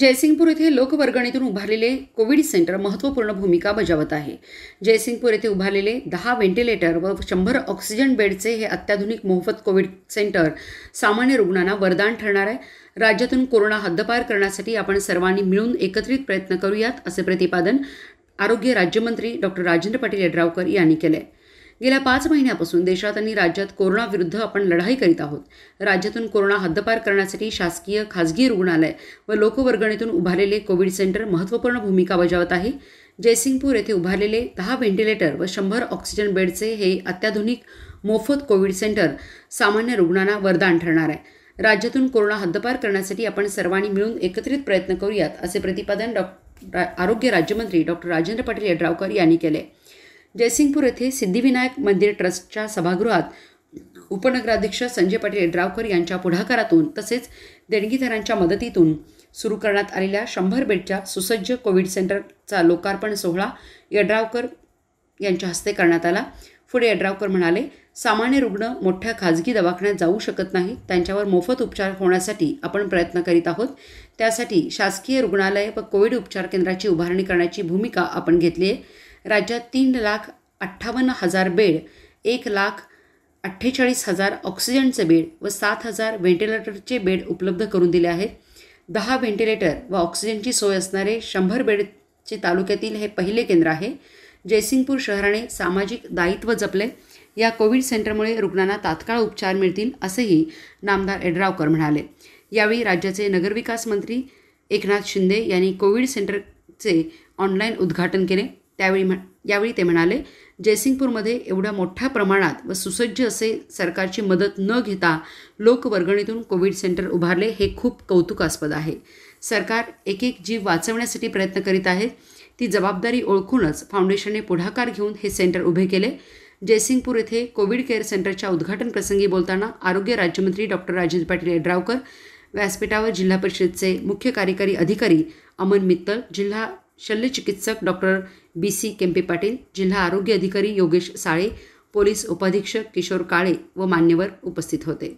जयसिंगपूर येथे लोकवर्गणीतून उभारलेले कोविड सेंटर महत्त्वपूर्ण भूमिका बजावत आहे जयसिंगपूर येथे उभारलेले दहा व्हेंटिलेटर व शंभर ऑक्सिजन बेडचे हे अत्याधुनिक मोफत कोविड सेंटर सामान्य रुग्णांना वरदान ठरणार आहे राज्यातून कोरोना हद्दपार करण्यासाठी आपण सर्वांनी मिळून एकत्रित प्रयत्न करूयात असे प्रतिपादन आरोग्य राज्यमंत्री डॉक्टर राजेंद्र पाटील यड्रावकर यांनी केले गेल्या पाच महिन्यापासून देशात आणि राज्यात कोरोनाविरुद्ध आपण लढाई करीत आहोत राज्यातून कोरोना हद्दपार करण्यासाठी शासकीय खाजगी रुग्णालय व लोकवर्गणीतून उभारलेले कोविड सेंटर महत्त्वपूर्ण भूमिका बजावत आहे जयसिंगपूर येथे उभारलेले दहा व्हेंटिलेटर व शंभर ऑक्सिजन बेडचे हे अत्याधुनिक मोफत कोविड सेंटर सामान्य रुग्णांना वरदान ठरणार आहे राज्यातून कोरोना हद्दपार करण्यासाठी आपण सर्वांनी मिळून एकत्रित प्रयत्न करूयात असे प्रतिपादन डॉ आरोग्य राज्यमंत्री डॉक्टर राजेंद्र पाटील यड्रावकर यांनी केले जयसिंगपूर येथे सिद्धिविनायक मंदिर ट्रस्टच्या सभागृहात उपनगराध्यक्ष संजय पाटील यड्रावकर यांच्या पुढाकारातून तसेच देणगीदारांच्या मदतीतून सुरू करण्यात आलेल्या शंभर बेडच्या सुसज्ज कोविड सेंटरचा लोकार्पण सोहळा यड्रावकर यांच्या हस्ते करण्यात आला पुढे यड्रावकर म्हणाले सामान्य रुग्ण मोठ्या खाजगी दवाखान्यात जाऊ शकत नाही त्यांच्यावर मोफत उपचार होण्यासाठी आपण प्रयत्न करीत आहोत त्यासाठी शासकीय रुग्णालय व कोविड उपचार केंद्राची उभारणी करण्याची भूमिका आपण घेतली आहे राज्यात तीन लाख अठ्ठावन्न हजार बेड एक लाख अठ्ठेचाळीस हजार ऑक्सिजनचे बेड व सात हजार व्हेंटिलेटरचे बेड उपलब्ध करून दिले आहेत दहा व्हेंटिलेटर व ऑक्सिजनची सोय असणारे शंभर बेडचे तालुक्यातील हे पहिले केंद्र आहे जयसिंगपूर शहराने सामाजिक दायित्व जपले या कोविड सेंटरमुळे रुग्णांना तात्काळ उपचार मिळतील असेही नामदार एड्रावकर म्हणाले यावेळी राज्याचे नगरविकास मंत्री एकनाथ शिंदे यांनी कोविड सेंटरचे ऑनलाईन उद्घाटन केले त्यावेळी म्हण यावेळी ते म्हणाले जयसिंगपूरमध्ये एवढ्या मोठ्या प्रमाणात व सुसज्ज असे सरकारची मदत न घेता लोकवर्गणीतून कोविड सेंटर उभारले हे खूप कौतुकास्पद आहे सरकार एक एक जीव वाचवण्यासाठी प्रयत्न करीत आहे ती जबाबदारी ओळखूनच फाउंडेशनने पुढाकार घेऊन हे सेंटर उभे केले जयसिंगपूर येथे कोविड केअर सेंटरच्या उद्घाटन प्रसंगी बोलताना आरोग्य राज्यमंत्री डॉक्टर राजेंद्र पाटील यड्रावकर व्यासपीठावर जिल्हा परिषदचे मुख्य कार्यकारी अधिकारी अमन मित्तल जिल्हा शल्यचिकित्सक doctor B C Kempe Patil जिल्हा आरोग्य अधिकारी योगेश साळे पोलीस उपाधीक्षक किशोर काळे व मान्यवर उपस्थित होते